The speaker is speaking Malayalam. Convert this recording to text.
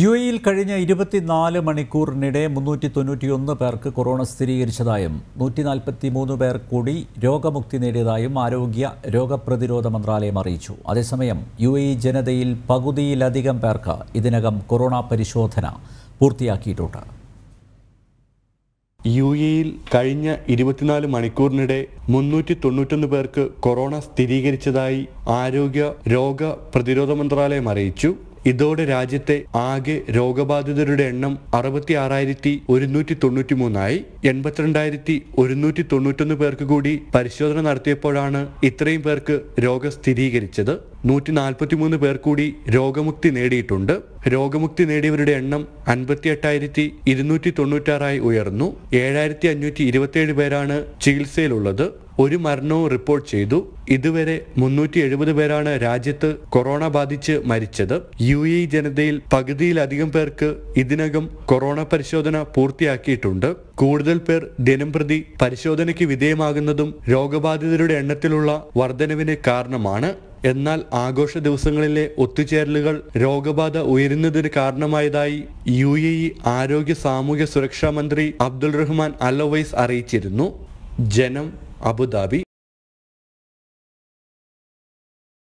യു എയിൽ കഴിഞ്ഞ ഇരുപത്തിനാല് മണിക്കൂറിനിടെ മുന്നൂറ്റി തൊണ്ണൂറ്റിയൊന്ന് പേർക്ക് കൊറോണ സ്ഥിരീകരിച്ചതായും നൂറ്റി നാൽപ്പത്തി മൂന്ന് പേർ കൂടി രോഗമുക്തി നേടിയതായും ആരോഗ്യ രോഗപ്രതിരോധ മന്ത്രാലയം അറിയിച്ചു അതേസമയം യു എ ജനതയിൽ പകുതിയിലധികം പേർക്ക് ഇതിനകം കൊറോണ പരിശോധന പൂർത്തിയാക്കിയിട്ടുണ്ട് യു എയിൽ കഴിഞ്ഞ ഇരുപത്തിനാല് മണിക്കൂറിനിടെ മുന്നൂറ്റി തൊണ്ണൂറ്റൊന്ന് പേർക്ക് കൊറോണ സ്ഥിരീകരിച്ചതായി ആരോഗ്യ രോഗ പ്രതിരോധ മന്ത്രാലയം അറിയിച്ചു ഇതോടെ രാജ്യത്തെ ആകെ രോഗബാധിതരുടെ എണ്ണം അറുപത്തി ആറായിരത്തി ഒരുന്നൂറ്റി തൊണ്ണൂറ്റി മൂന്നായി എൺപത്തിരണ്ടായിരത്തി ഒരുന്നൂറ്റി തൊണ്ണൂറ്റൊന്ന് പേർക്ക് കൂടി പരിശോധന നടത്തിയപ്പോഴാണ് ഇത്രയും പേർക്ക് രോഗം സ്ഥിരീകരിച്ചത് നൂറ്റി നാൽപ്പത്തിമൂന്ന് പേർ കൂടി രോഗമുക്തി നേടിയിട്ടുണ്ട് രോഗമുക്തി നേടിയവരുടെ എണ്ണം അൻപത്തി എട്ടായിരത്തി ഇരുന്നൂറ്റി തൊണ്ണൂറ്റാറായി ഉയർന്നു ഏഴായിരത്തി അഞ്ഞൂറ്റി ഇരുപത്തിയേഴ് പേരാണ് ചികിത്സയിലുള്ളത് ഒരു മരണവും റിപ്പോർട്ട് ചെയ്തു ഇതുവരെ മുന്നൂറ്റി എഴുപത് പേരാണ് രാജ്യത്ത് കൊറോണ ബാധിച്ച് മരിച്ചത് യു എ ജനതയിൽ പകുതിയിലധികം പേർക്ക് ഇതിനകം കൊറോണ പരിശോധന പൂർത്തിയാക്കിയിട്ടുണ്ട് കൂടുതൽ പേർ ദിനംപ്രതി പരിശോധനയ്ക്ക് വിധേയമാകുന്നതും രോഗബാധിതരുടെ എണ്ണത്തിലുള്ള വർധനവിന് കാരണമാണ് എന്നാൽ ആഘോഷ ദിവസങ്ങളിലെ ഒത്തുചേരലുകൾ രോഗബാധ ഉയരുന്നതിന് കാരണമായതായി യു എ ഇ ആരോഗ്യ സാമൂഹ്യ സുരക്ഷാ മന്ത്രി അബ്ദുൾ റഹ്മാൻ അലോവൈസ് അറിയിച്ചിരുന്നു ജനം അബുദാബി